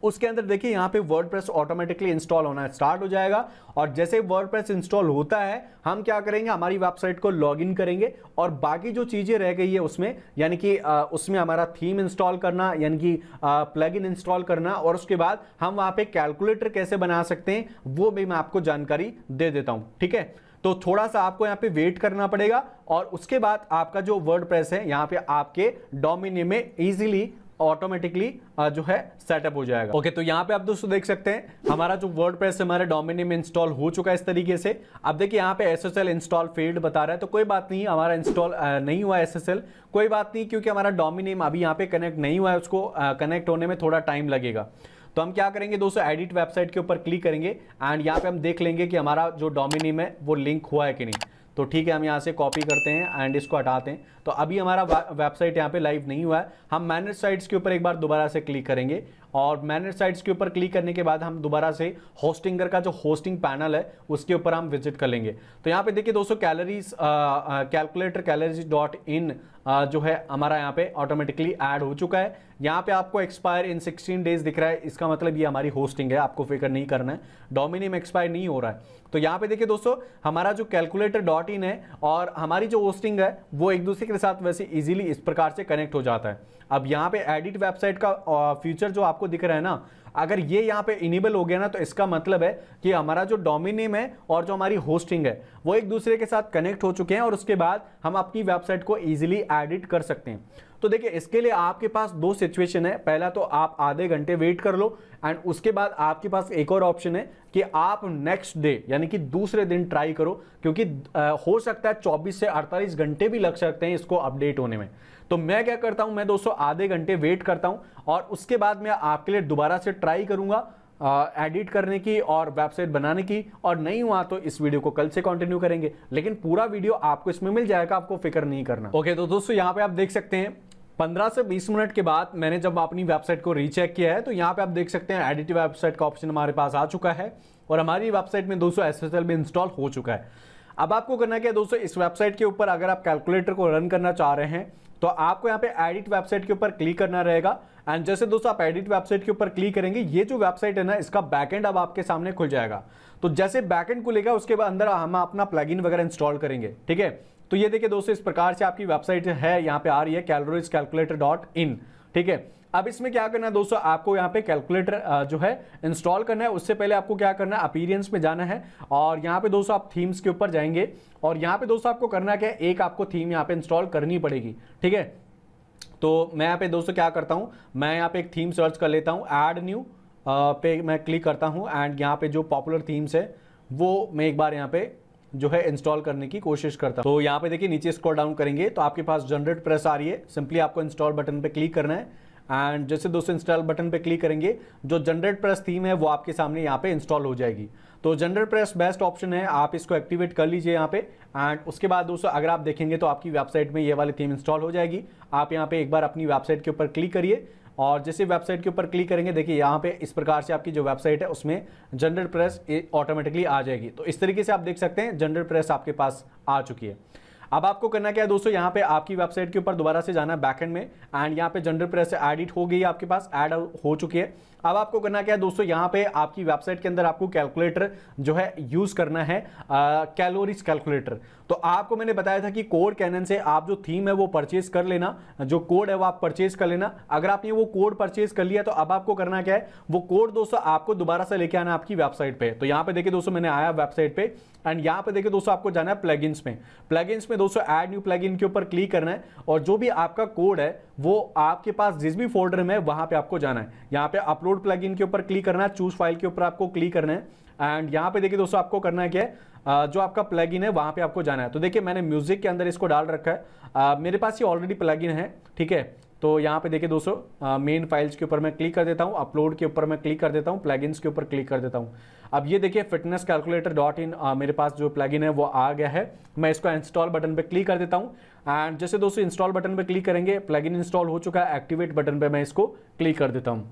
उसके अंदर देखिए यहाँ पे वर्ड ऑटोमेटिकली इंस्टॉल होना स्टार्ट हो जाएगा और जैसे वर्ड इंस्टॉल होता है हम क्या करेंगे हमारी वेबसाइट को लॉग करेंगे और बाकी जो चीज़ें रह गई है उसमें यानी कि उसमें हमारा थीम इंस्टॉल करना यानी कि प्लग इंस्टॉल करना और उसके बाद हम वहाँ पर कैलकुलेटर कैसे बना सकते हैं वो भी मैं आपको जानकारी दे देता हूँ ठीक है तो थोड़ा सा आपको यहाँ पे वेट करना पड़ेगा और उसके बाद आपका जो वर्ड है यहाँ पे आपके डोमिनियम में इजीली ऑटोमेटिकली uh, जो है सेटअप हो जाएगा ओके okay, तो यहाँ पे आप दोस्तों देख सकते हैं हमारा जो वर्ड प्रेस हमारे डोमिनी में इंस्टॉल हो चुका है इस तरीके से अब देखिए यहाँ पे S S L install field बता रहा है तो कोई बात नहीं हमारा इंस्टॉल uh, नहीं हुआ एस एस एल कोई बात नहीं क्योंकि हमारा डोमिनेम अभी यहाँ पे कनेक्ट नहीं हुआ है उसको कनेक्ट uh, होने में थोड़ा टाइम लगेगा तो हम क्या करेंगे दोस्तों एडिट वेबसाइट के ऊपर क्लिक करेंगे एंड यहाँ पे हम देख लेंगे कि हमारा जो डोमिनेम है वो लिंक हुआ है कि नहीं तो ठीक है हम यहाँ से कॉपी करते हैं एंड इसको हटाते हैं तो अभी हमारा वेबसाइट यहाँ पे लाइव नहीं हुआ है हम मैनेज साइट्स के ऊपर एक बार दोबारा से क्लिक करेंगे और मैनेज साइट्स के ऊपर क्लिक करने के बाद हम दोबारा से होस्टिंगर का जो होस्टिंग पैनल है उसके ऊपर हम विजिट कर लेंगे तो यहाँ पे देखिए दोस्तों calories calculator calories dot in जो है हमारा यहाँ पे ऑटोमेटिकली ऐड हो चुका है यहाँ पे आपको एक्सपायर इन 16 डेज दिख रहा है इसका मतलब ये हमारी होस्टिंग है आपको फिकर नहीं करना है डोमिनियम एक्सपायर नहीं हो रहा है तो यहाँ पे देखिए दोस्तों हमारा जो कैलकुलेटर डॉट इन है और हमारी जो होस्टिंग है वो एक दूसरे के साथ वैसे इजीली इस प्रकार से कनेक्ट हो जाता है अब यहाँ पे एडिट वेबसाइट का फ्यूचर जो आपको दिख रहा है ना अगर ये यहाँ पे इनेबल हो गया ना तो इसका मतलब है कि हमारा जो डोमिनेम है और जो हमारी होस्टिंग है वो एक दूसरे के साथ कनेक्ट हो चुके हैं और उसके बाद हम अपनी वेबसाइट को ईजिली एडिट कर सकते हैं तो देखिए इसके लिए आपके पास दो सिचुएशन है पहला तो आप आधे घंटे वेट कर लो एंड उसके बाद आपके पास एक और ऑप्शन है कि आप नेक्स्ट डे यानी कि दूसरे दिन ट्राई करो क्योंकि हो सकता है 24 से 48 घंटे भी लग सकते हैं इसको अपडेट होने में तो मैं क्या करता हूं मैं दोस्तों आधे घंटे वेट करता हूं और उसके बाद मैं आपके लिए दोबारा से ट्राई करूंगा एडिट करने की और वेबसाइट बनाने की और नहीं हुआ तो इस वीडियो को कल से कंटिन्यू करेंगे लेकिन पूरा वीडियो आपको इसमें मिल जाएगा आपको फिक्र नहीं करना ओके तो दोस्तों यहाँ पे आप देख सकते हैं 15 से 20 मिनट के बाद मैंने जब अपनी वेबसाइट को रीचेक किया है तो यहाँ पे आप देख सकते हैं एडिटिव वेबसाइट का ऑप्शन हमारे पास आ चुका है और हमारी वेबसाइट में दोस्तों एस भी इंस्टॉल हो चुका है अब आपको करना क्या है दोस्तों इस वेबसाइट के ऊपर अगर आप कैलकुलेटर को रन करना चाह रहे हैं तो आपको यहाँ पे एडिट वेबसाइट के ऊपर क्लिक करना रहेगा एंड जैसे दोस्तों आप एडिट वेबसाइट के ऊपर क्लिक करेंगे ये जो वेबसाइट है ना इसका बैकएंड अब आपके सामने खुल जाएगा तो जैसे बैकएंड खुलेगा उसके बाद अंदर हम अपना प्लगइन वगैरह इंस्टॉल करेंगे ठीक है तो ये देखिए दोस्तों इस प्रकार से आपकी वेबसाइट है यहाँ पे आ रही है कैलोरीज कैलकुलेटर डॉट इन ठीक है अब इसमें क्या करना है दोस्तों आपको यहाँ पे कैलकुलेटर जो है इंस्टॉल करना है उससे पहले आपको क्या करना है अपीरियंस में जाना है और यहाँ पे दोस्तों आप थीम्स के ऊपर जाएंगे और यहाँ पे दोस्तों आपको करना क्या है एक आपको थीम यहाँ पे इंस्टॉल करनी पड़ेगी ठीक है तो मैं यहाँ पे दोस्तों क्या करता हूँ मैं यहाँ पे एक थीम सर्च कर लेता हूँ एड न्यू पे मैं क्लिक करता हूँ एंड यहाँ पे जो पॉपुलर थीम्स है वो मैं एक बार यहाँ पे जो है इंस्टॉल करने की कोशिश करता हूँ तो यहाँ पे देखिए नीचे स्क्रॉल डाउन करेंगे तो आपके पास जनरेट प्रेस आ रही है सिंपली आपको इंस्टॉल बटन पे क्लिक करना है एंड जैसे दोस्तों इंस्टॉल बटन पे क्लिक करेंगे जो जनरेट प्रेस थीम है वो आपके सामने यहाँ पे इंस्टॉल हो जाएगी तो जनरेट प्रेस बेस्ट ऑप्शन है आप इसको एक्टिवेट कर लीजिए यहाँ पे एंड उसके बाद दोस्तों अगर आप देखेंगे तो आपकी वेबसाइट में ये वाली थीम इंस्टॉल हो जाएगी आप यहाँ पे एक बार अपनी वेबसाइट के ऊपर क्लिक करिए और जैसे वेबसाइट के ऊपर क्लिक करेंगे देखिए यहाँ पे इस प्रकार से आपकी जो वेबसाइट है उसमें जनरल प्रेस ऑटोमेटिकली आ जाएगी तो इस तरीके से आप देख सकते हैं जनरल प्रेस आपके पास आ चुकी है अब आपको करना क्या है दोस्तों यहाँ पे आपकी वेबसाइट के ऊपर दोबारा से जाना है बैकहेंड में एंड यहाँ पे जनरल प्रेस एडिट हो गई आपके पास एड हो चुकी है अब आपको करना क्या है दोस्तों यहाँ पे आपकी वेबसाइट के अंदर आपको कैलकुलेटर जो है यूज़ करना है कैलोरीज uh, कैलकुलेटर तो आपको मैंने बताया था कि कोड कैनन से आप जो थीम है वो परचेज कर लेना जो कोड है वो आप परचेज कर लेना अगर आपने वो कोड परचेज कर लिया तो अब आपको करना क्या है वो कोड दोस्तों आपको दोबारा से लेके आना आपकी वेबसाइट पे तो यहां पे देखिए दोस्तों मैंने आया वेबसाइट पे एंड यहां पे देखिए दोस्तों आपको जाना है प्लेग में प्लेग में दोस्तों एड न्यू प्लेग के ऊपर क्लिक करना है और जो भी आपका कोड है वो आपके पास जिस भी फोल्डर में वहां पे आपको जाना है यहाँ पे अपलोड प्लेग के ऊपर क्लिक करना है चूज फाइल के ऊपर आपको क्लिक करना है एंड यहाँ पे देखिए दोस्तों आपको करना है क्या है जो आपका प्लग है वहाँ पर आपको जाना है तो देखिए मैंने म्यूजिक के अंदर इसको डाल रखा है आ, मेरे पास ये ऑलरेडी प्लग है ठीक है तो यहाँ पे देखिए दोस्तों मेन फाइल्स के ऊपर मैं क्लिक कर देता हूँ अपलोड के ऊपर मैं क्लिक कर देता हूँ प्लग के ऊपर क्लिक कर देता हूँ अब ये देखिए फिटनेस कैलकुलेटर डॉट इन मेरे पास जो प्लग है वो आ गया है मैं इसको इंस्टॉल बटन पे क्लिक कर देता हूँ एंड जैसे दोस्तों इंस्टॉल बटन पर क्लिक करेंगे प्लग इंस्टॉल हो चुका है एक्टिवेट बटन पर मैं इसको क्लिक कर देता हूँ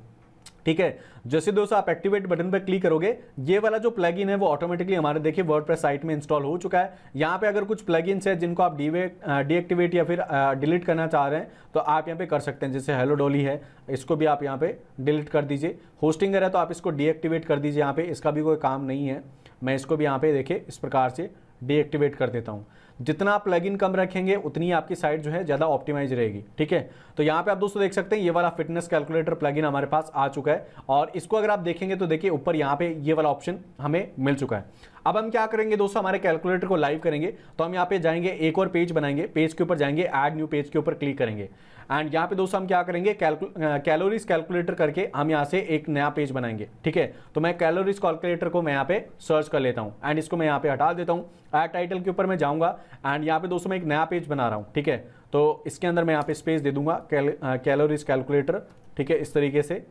ठीक है जैसे दोस्तों आप एक्टिवेट बटन पर क्लिक करोगे ये वाला जो प्लग है वो ऑटोमेटिकली हमारे देखिए वर्ड साइट में इंस्टॉल हो चुका है यहाँ पे अगर कुछ प्लग है जिनको आप डीएक्टिवेट या फिर डिलीट करना चाह रहे हैं तो आप यहाँ पे कर सकते हैं जैसे हेलो डोली है इसको भी आप यहाँ पे डिलीट कर दीजिए होस्टिंग है तो आप इसको डीएक्टिवेट कर दीजिए यहाँ पे इसका भी कोई काम नहीं है मैं इसको भी यहाँ पे देखे इस प्रकार से डीएक्टिवेट कर देता हूँ जितना आप प्लग इन कम रखेंगे उतनी आपकी साइट जो है ज़्यादा ऑप्टिमाइज रहेगी ठीक है तो यहाँ पे आप दोस्तों देख सकते हैं ये वाला फिटनेस कैलकुलेटर प्लग इन हमारे पास आ चुका है और इसको अगर आप देखेंगे तो देखिए ऊपर यहाँ पे ये वाला ऑप्शन हमें मिल चुका है अब हम क्या करेंगे दोस्तों हमारे कैलकुलेटर को लाइव करेंगे तो हम यहाँ पे जाएंगे एक और पेज बनाएंगे पेज के ऊपर जाएंगे ऐड न्यू पेज के ऊपर क्लिक करेंगे एंड यहाँ पे दोस्तों हम क्या करेंगे कैलोरीज कैलकुलेटर करके हम यहाँ से एक नया पेज बनाएंगे ठीक है तो मैं कैलोरीज कैलकुलेटर को मैं यहाँ पे सर्च कर लेता हूँ एंड इसको मैं यहाँ पे हटा देता हूँ ऐड टाइटल के ऊपर मैं जाऊँगा एंड यहाँ पे दोस्तों मैं एक नया पेज बना रहा हूँ ठीक है तो इसके अंदर मैं यहाँ पे स्पेस दे दूंगा कैलोरीज कैलकुलेटर ठीक है इस तरीके से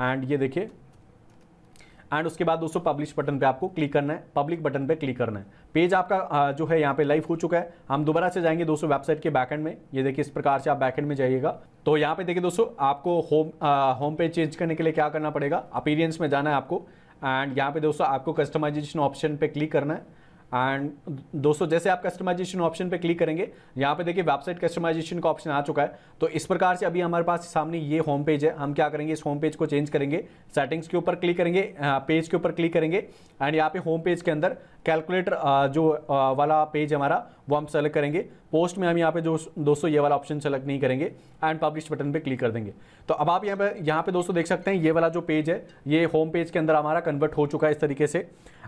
एंड ये देखिए एंड उसके बाद दोस्तों पब्लिश बटन पे आपको क्लिक करना है पब्लिक बटन पे क्लिक करना है पेज आपका जो है यहाँ पे लाइव हो चुका है हम दोबारा से जाएंगे दोस्तों वेबसाइट के बैकेंड में ये देखिए इस प्रकार से आप बैकेंड में जाइएगा तो यहाँ पे देखिए दोस्तों आपको होम होम पेज चेंज करने के लिए क्या करना पड़ेगा अपीरियंस में जाना है आपको एंड यहाँ पे दोस्तों आपको कस्टमाइजेशन ऑप्शन पे क्लिक करना है एंड दोस्तों जैसे आप कस्टमाइजेशन ऑप्शन पे क्लिक करेंगे यहाँ पे देखिए वेबसाइट कस्टमाइजेशन का ऑप्शन आ चुका है तो इस प्रकार से अभी हमारे पास सामने ये होम पेज है हम क्या करेंगे इस होम पेज को चेंज करेंगे सेटिंग्स के ऊपर क्लिक करेंगे पेज के ऊपर क्लिक करेंगे एंड यहाँ पे होम पेज के अंदर कैलकुलेटर जो वाला पेज हमारा वो हम सेलेक्ट करेंगे पोस्ट में हम यहाँ पे जो दोस्तों ये वाला ऑप्शन सेलेक्ट नहीं करेंगे एंड पब्लिश बटन पे क्लिक कर देंगे तो अब आप यहाँ पे यहाँ पे दोस्तों देख सकते हैं ये वाला जो पेज है ये होम पेज के अंदर हमारा कन्वर्ट हो चुका है इस तरीके से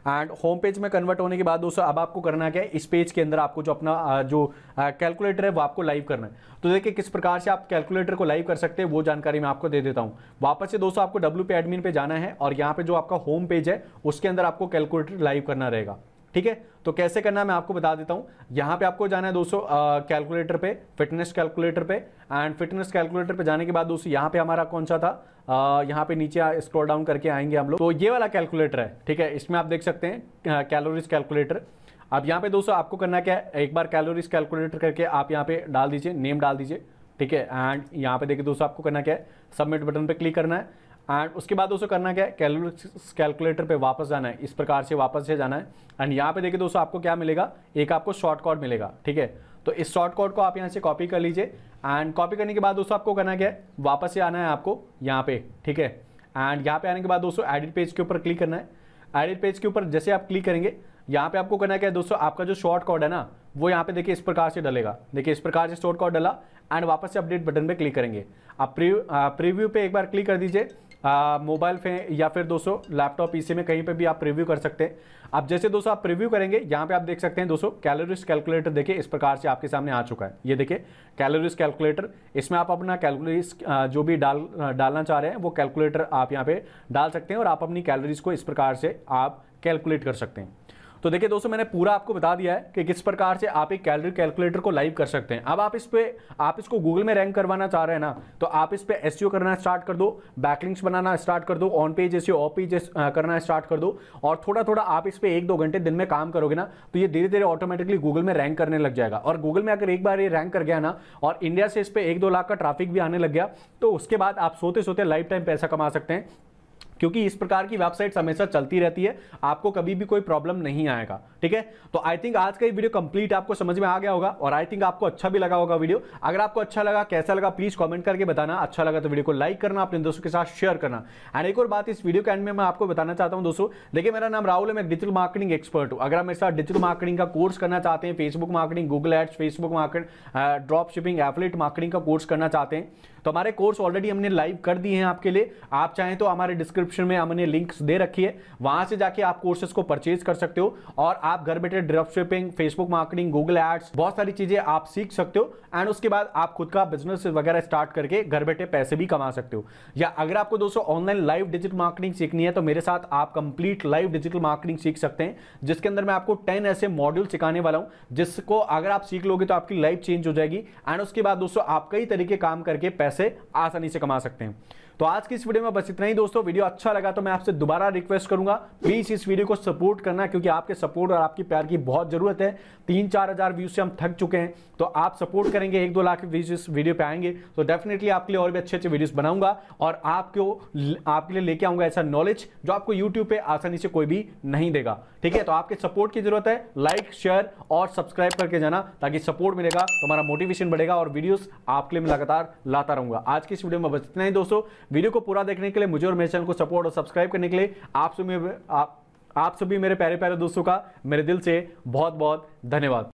एंड होम पेज में कन्वर्ट होने के बाद दोस्तों अब आपको करना क्या है इस पेज के अंदर आपको जो अपना जो कैलकुलेटर है वो आपको लाइव करना है तो देखिए किस प्रकार से आप कैलकुलेटर को लाइव कर सकते हैं वो जानकारी मैं आपको दे देता हूँ वापस से दोस्तों आपको डब्ल्यू पे एडमिन पे जाना है और यहाँ पे जो आपका होम पेज है उसके अंदर आपको कैलकुलेटर लाइव करना रहेगा ठीक है तो कैसे करना है मैं आपको बता देता हूं यहां पे आपको जाना है दोस्तों कैलकुलेटर पे फिटनेस कैलकुलेटर पे एंड फिटनेस कैलकुलेटर पे जाने के बाद दोस्तों यहां पे हमारा कौन सा था आ, यहां पे नीचे स्क्रॉल डाउन करके आएंगे हम लोग तो ये वाला कैलकुलेटर है ठीक है इसमें आप देख सकते हैं कैलोरीज कैलकुलेटर अब यहां पर दोस्तों आपको करना क्या है एक बार कैलोरीज कैलकुलेटर करके आप यहां पर डाल दीजिए नेम डाल दीजिए ठीक है एंड यहां पर देखिए दोस्तों आपको करना क्या है सबमिट बटन पर क्लिक करना है एंड उसके बाद दोस्तों करना क्या है कैलकुलेटर पे वापस जाना है इस प्रकार से वापस से जाना है एंड यहाँ पे देखिए दोस्तों आपको क्या मिलेगा एक आपको शॉर्ट कोड मिलेगा ठीक है तो इस शॉर्ट कोड को आप यहाँ से कॉपी कर लीजिए एंड कॉपी करने के बाद दोस्तों आपको करना क्या है वापस से आना है आपको यहाँ पे ठीक है एंड यहाँ पे आने के बाद दोस्तों एडिट पेज के ऊपर क्लिक करना है एडिट पेज के ऊपर जैसे आप क्लिक करेंगे यहाँ पे आपको करना क्या है दोस्तों आपका जो शॉर्ट कोड है ना वो यहाँ पे देखिए इस प्रकार से डलेगा देखिए इस प्रकार से शॉर्ट कोड डला एंड वापस से अपडेट बटन पे क्लिक करेंगे आप प्रीव्यू पे एक बार क्लिक कर दीजिए मोबाइल फे या फिर दोस्तों लैपटॉप पीसी में कहीं पे भी आप प्रीव्यू कर सकते हैं अब जैसे दोस्तों आप प्रीव्यू करेंगे यहाँ पे आप देख सकते हैं दोस्तों कैलोरीज कैलकुलेटर देखिए इस प्रकार से आपके सामने आ चुका है ये देखिए कैलोरीज कैलकुलेटर इसमें आप अपना कैलोरीज जो भी डाल डालना चाह रहे हैं वो कैलकुलेटर आप यहाँ पर डाल सकते हैं और आप अपनी कैलोरीज को इस प्रकार से आप कैलकुलेट कर सकते हैं तो देखिए दोस्तों मैंने पूरा आपको बता दिया है कि किस प्रकार से आप एक कैलरी कैलकुलेटर को लाइव कर सकते हैं अब आप इस पर आप इसको गूगल में रैंक करवाना चाह रहे हैं ना तो आप इस पर एस e करना स्टार्ट कर दो बैकलिंग्स बनाना स्टार्ट कर दो on page S off page करना स्टार्ट कर दो और थोड़ा थोड़ा आप इस पर एक दो घंटे दिन में काम करोगे ना तो ये धीरे धीरे ऑटोमेटिकली गूगल में रैंक करने लग जाएगा और गूगल में अगर एक बार ये रैंक कर गया ना और इंडिया से इस पर एक दो लाख का ट्राफिक भी आने लग गया तो उसके बाद आप सोते सोते लाइफ टाइम पैसा कमा सकते हैं क्योंकि इस प्रकार की वेबसाइट हमेशा चलती रहती है आपको कभी भी कोई प्रॉब्लम नहीं आएगा ठीक है तो आई थिंक आज का ये वीडियो कंप्लीट आपको समझ में आ गया होगा और आई थिंक आपको अच्छा भी लगा होगा वीडियो अगर आपको अच्छा लगा कैसा लगा प्लीज कमेंट करके बताना अच्छा लगा तो वीडियो को लाइक करना अपने दोस्तों के साथ शेयर करना एंड एक और बात इस वीडियो के एंड में मैं आपको बताना चाहता हूँ दोस्तों देखिए मेरा नाम राहुल है मैं डिजिटल मार्केटिंग एक्सपर्ट हूँ अगर आप मेरे साथ डिजिटल मार्केटिंग का कोर्स करना चाहते हैं Facebook marketing Google ads Facebook market drop shipping affiliate marketing का कोर्स करना चाहते हैं तो हमारे कोर्स ऑलरेडी हमने लाइव कर दिए हैं आपके लिए आप चाहें तो हमारे डिस्क्रिप्शन में हमने लिंक्स दे रखी है वहां से जाके आप कोर्सेस को परचेज कर सकते हो और आप घर बैठे drop shipping Facebook marketing Google ads बहुत सारी चीजें आप सीख सकते हो एंड उसके बाद आप खुद का बिजनेस वगैरह स्टार्ट करके घर बैठे पैसे भी कमा सकते हो या अगर आपको दोस्तों ऑनलाइन लाइव डिजिटल मार्केटिंग सीखनी है तो मेरे साथ आप कंप्लीट लाइव डिजिटल मार्केटिंग सीख सकते हैं जिसके अंदर मैं आपको टेन ऐसे मॉड्यूल सिखाने वाला हूं जिसको अगर आप सीख लोगे तो आपकी लाइफ चेंज हो जाएगी एंड उसके बाद दोस्तों आप कई तरीके काम करके पैसे पैसे आसानी से कमा सकते हैं तो आज की इस वीडियो में बस इतना ही दोस्तों वीडियो अच्छा लगा तो मैं आपसे दोबारा रिक्वेस्ट करूंगा प्लीज इस वीडियो को सपोर्ट करना क्योंकि आपके सपोर्ट और आपकी प्यार की बहुत जरूरत है तीन चार हजार व्यूज से हम थक चुके हैं तो आप सपोर्ट करेंगे एक दो लाख व्यूज इस वीडियो पे आएंगे तो डेफिनेटली आपके लिए और भी अच्छे अच्छे वीडियोज बनाऊंगा और आपको आपके लिए लेके आऊंगा ऐसा नॉलेज जो आपको यूट्यूब पर आसानी से कोई भी नहीं देगा ठीक है तो आपके सपोर्ट की जरूरत है लाइक शेयर और सब्सक्राइब करके जाना ताकि सपोर्ट मिलेगा तुम्हारा मोटिवेशन बढ़ेगा और वीडियोस आपके लिए मैं लगातार लाता रहूंगा आज की इस वीडियो में बस इतना ही दोस्तों वीडियो को पूरा देखने के लिए मुझे और मेरे चैनल को सपोर्ट और सब्सक्राइब करने के लिए आप सभी आप, आप सभी मेरे प्यारे प्यारे दोस्तों का मेरे दिल से बहुत बहुत धन्यवाद